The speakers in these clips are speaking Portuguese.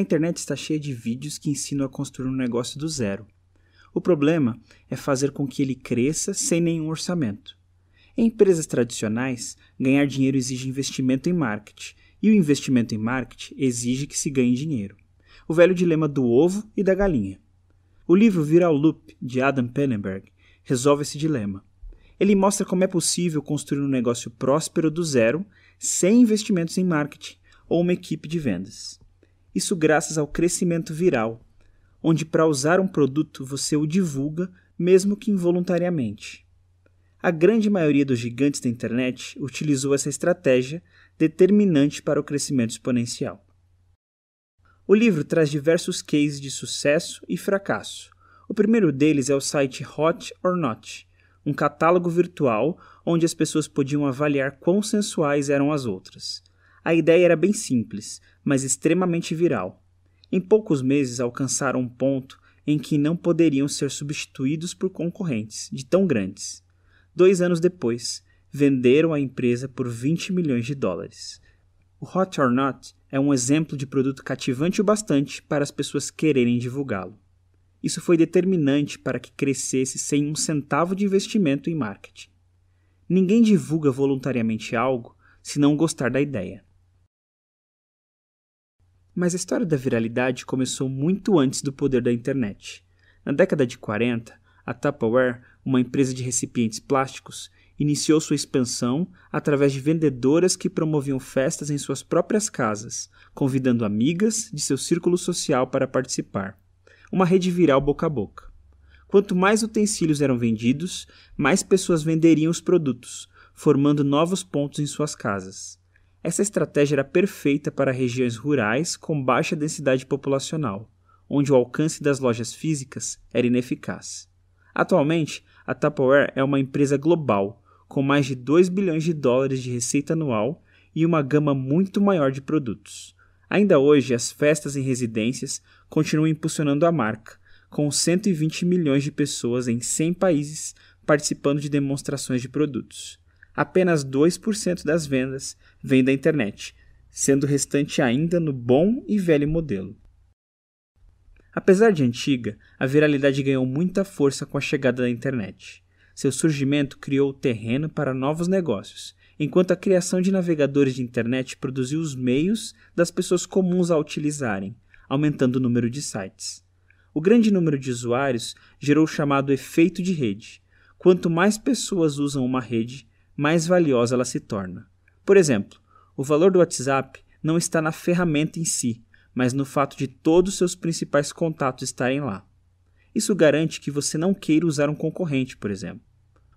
A internet está cheia de vídeos que ensinam a construir um negócio do zero. O problema é fazer com que ele cresça sem nenhum orçamento. Em empresas tradicionais, ganhar dinheiro exige investimento em marketing, e o investimento em marketing exige que se ganhe dinheiro. O velho dilema do ovo e da galinha. O livro Viral Loop, de Adam Pennenberg, resolve esse dilema. Ele mostra como é possível construir um negócio próspero do zero sem investimentos em marketing ou uma equipe de vendas. Isso graças ao crescimento viral, onde para usar um produto você o divulga, mesmo que involuntariamente. A grande maioria dos gigantes da internet utilizou essa estratégia determinante para o crescimento exponencial. O livro traz diversos cases de sucesso e fracasso. O primeiro deles é o site Hot or Not, um catálogo virtual onde as pessoas podiam avaliar quão sensuais eram as outras. A ideia era bem simples, mas extremamente viral. Em poucos meses alcançaram um ponto em que não poderiam ser substituídos por concorrentes, de tão grandes. Dois anos depois, venderam a empresa por 20 milhões de dólares. O Hot or Not é um exemplo de produto cativante o bastante para as pessoas quererem divulgá-lo. Isso foi determinante para que crescesse sem um centavo de investimento em marketing. Ninguém divulga voluntariamente algo se não gostar da ideia. Mas a história da viralidade começou muito antes do poder da internet. Na década de 40, a Tupperware, uma empresa de recipientes plásticos, iniciou sua expansão através de vendedoras que promoviam festas em suas próprias casas, convidando amigas de seu círculo social para participar. Uma rede viral boca a boca. Quanto mais utensílios eram vendidos, mais pessoas venderiam os produtos, formando novos pontos em suas casas. Essa estratégia era perfeita para regiões rurais com baixa densidade populacional, onde o alcance das lojas físicas era ineficaz. Atualmente, a Tupperware é uma empresa global, com mais de 2 bilhões de dólares de receita anual e uma gama muito maior de produtos. Ainda hoje, as festas em residências continuam impulsionando a marca, com 120 milhões de pessoas em 100 países participando de demonstrações de produtos apenas 2% das vendas vem da internet, sendo o restante ainda no bom e velho modelo. Apesar de antiga, a viralidade ganhou muita força com a chegada da internet. Seu surgimento criou o terreno para novos negócios, enquanto a criação de navegadores de internet produziu os meios das pessoas comuns a utilizarem, aumentando o número de sites. O grande número de usuários gerou o chamado efeito de rede. Quanto mais pessoas usam uma rede, mais valiosa ela se torna. Por exemplo, o valor do WhatsApp não está na ferramenta em si, mas no fato de todos seus principais contatos estarem lá. Isso garante que você não queira usar um concorrente, por exemplo.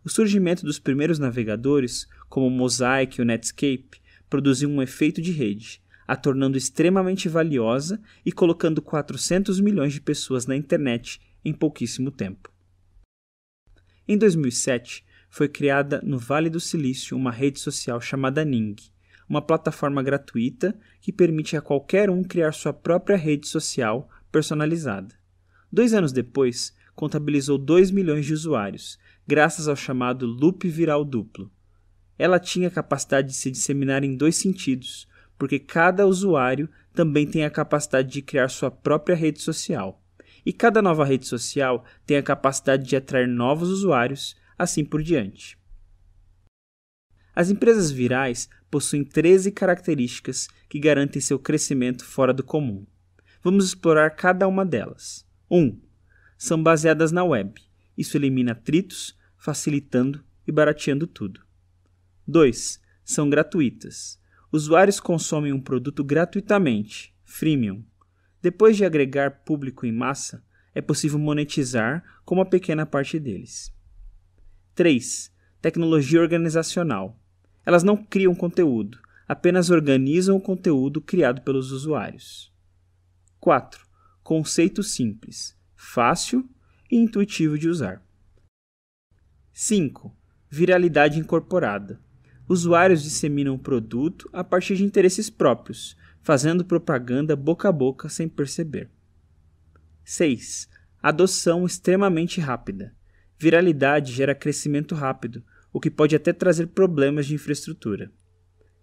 O surgimento dos primeiros navegadores, como o Mosaic e o Netscape, produziu um efeito de rede, a tornando extremamente valiosa e colocando 400 milhões de pessoas na internet em pouquíssimo tempo. Em 2007, foi criada no Vale do Silício uma rede social chamada Ning, uma plataforma gratuita que permite a qualquer um criar sua própria rede social personalizada. Dois anos depois, contabilizou 2 milhões de usuários, graças ao chamado loop viral duplo. Ela tinha a capacidade de se disseminar em dois sentidos, porque cada usuário também tem a capacidade de criar sua própria rede social. E cada nova rede social tem a capacidade de atrair novos usuários assim por diante. As empresas virais possuem 13 características que garantem seu crescimento fora do comum. Vamos explorar cada uma delas. 1. Um, são baseadas na web. Isso elimina atritos, facilitando e barateando tudo. 2. São gratuitas. Usuários consomem um produto gratuitamente, freemium. Depois de agregar público em massa, é possível monetizar com uma pequena parte deles. 3. Tecnologia organizacional. Elas não criam conteúdo, apenas organizam o conteúdo criado pelos usuários. 4. Conceito simples, fácil e intuitivo de usar. 5. Viralidade incorporada. Usuários disseminam o produto a partir de interesses próprios, fazendo propaganda boca a boca sem perceber. 6. Adoção extremamente rápida. Viralidade gera crescimento rápido, o que pode até trazer problemas de infraestrutura.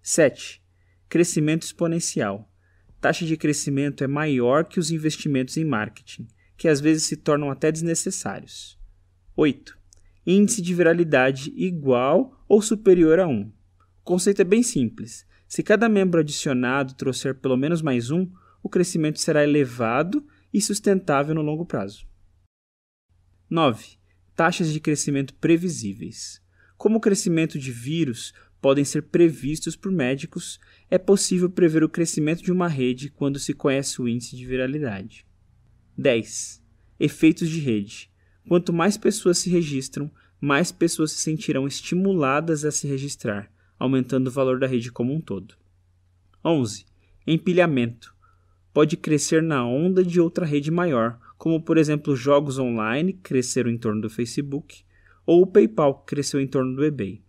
7. Crescimento exponencial. Taxa de crescimento é maior que os investimentos em marketing, que às vezes se tornam até desnecessários. 8. Índice de viralidade igual ou superior a 1. O conceito é bem simples. Se cada membro adicionado trouxer pelo menos mais um, o crescimento será elevado e sustentável no longo prazo. 9 taxas de crescimento previsíveis. Como o crescimento de vírus podem ser previstos por médicos, é possível prever o crescimento de uma rede quando se conhece o índice de viralidade. 10. Efeitos de rede. Quanto mais pessoas se registram, mais pessoas se sentirão estimuladas a se registrar, aumentando o valor da rede como um todo. 11. Empilhamento. Pode crescer na onda de outra rede maior como por exemplo jogos online cresceram em torno do Facebook ou o PayPal cresceu em torno do eBay.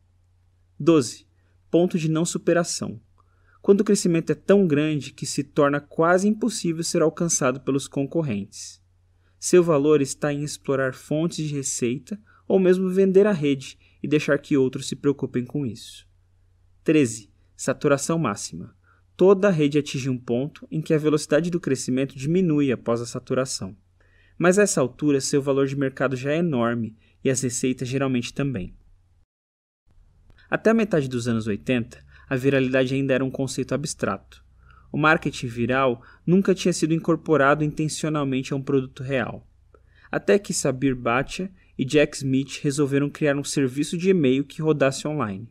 12. Ponto de não superação. Quando o crescimento é tão grande que se torna quase impossível ser alcançado pelos concorrentes. Seu valor está em explorar fontes de receita ou mesmo vender a rede e deixar que outros se preocupem com isso. 13. Saturação máxima. Toda a rede atinge um ponto em que a velocidade do crescimento diminui após a saturação mas a essa altura seu valor de mercado já é enorme e as receitas geralmente também. Até a metade dos anos 80, a viralidade ainda era um conceito abstrato. O marketing viral nunca tinha sido incorporado intencionalmente a um produto real. Até que Sabir Bhatia e Jack Smith resolveram criar um serviço de e-mail que rodasse online.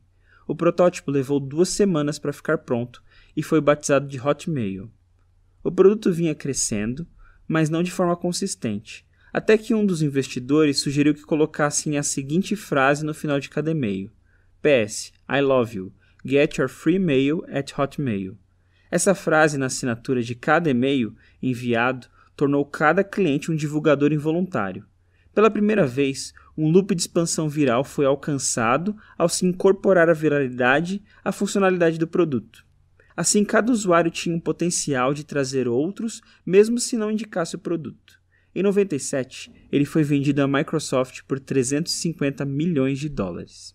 O protótipo levou duas semanas para ficar pronto e foi batizado de Hotmail. O produto vinha crescendo, mas não de forma consistente. Até que um dos investidores sugeriu que colocassem a seguinte frase no final de cada e-mail: PS, I love you. Get your free mail at Hotmail. Essa frase na assinatura de cada e-mail enviado tornou cada cliente um divulgador involuntário. Pela primeira vez, um loop de expansão viral foi alcançado ao se incorporar a viralidade a funcionalidade do produto. Assim, cada usuário tinha um potencial de trazer outros, mesmo se não indicasse o produto. Em 97, ele foi vendido à Microsoft por 350 milhões de dólares.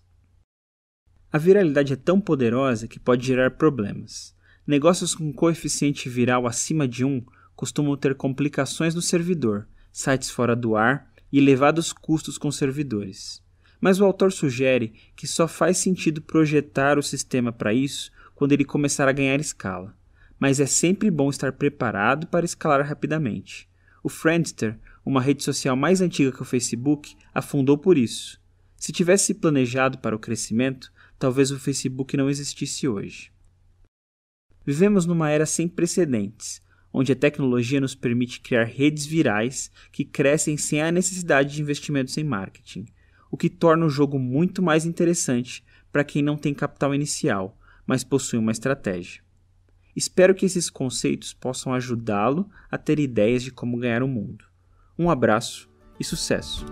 A viralidade é tão poderosa que pode gerar problemas. Negócios com coeficiente viral acima de 1 costumam ter complicações no servidor, sites fora do ar e elevados custos com servidores. Mas o autor sugere que só faz sentido projetar o sistema para isso quando ele começar a ganhar escala, mas é sempre bom estar preparado para escalar rapidamente. O Friendster, uma rede social mais antiga que o Facebook, afundou por isso. Se tivesse planejado para o crescimento, talvez o Facebook não existisse hoje. Vivemos numa era sem precedentes, onde a tecnologia nos permite criar redes virais que crescem sem a necessidade de investimentos em marketing, o que torna o jogo muito mais interessante para quem não tem capital inicial mas possui uma estratégia. Espero que esses conceitos possam ajudá-lo a ter ideias de como ganhar o mundo. Um abraço e sucesso!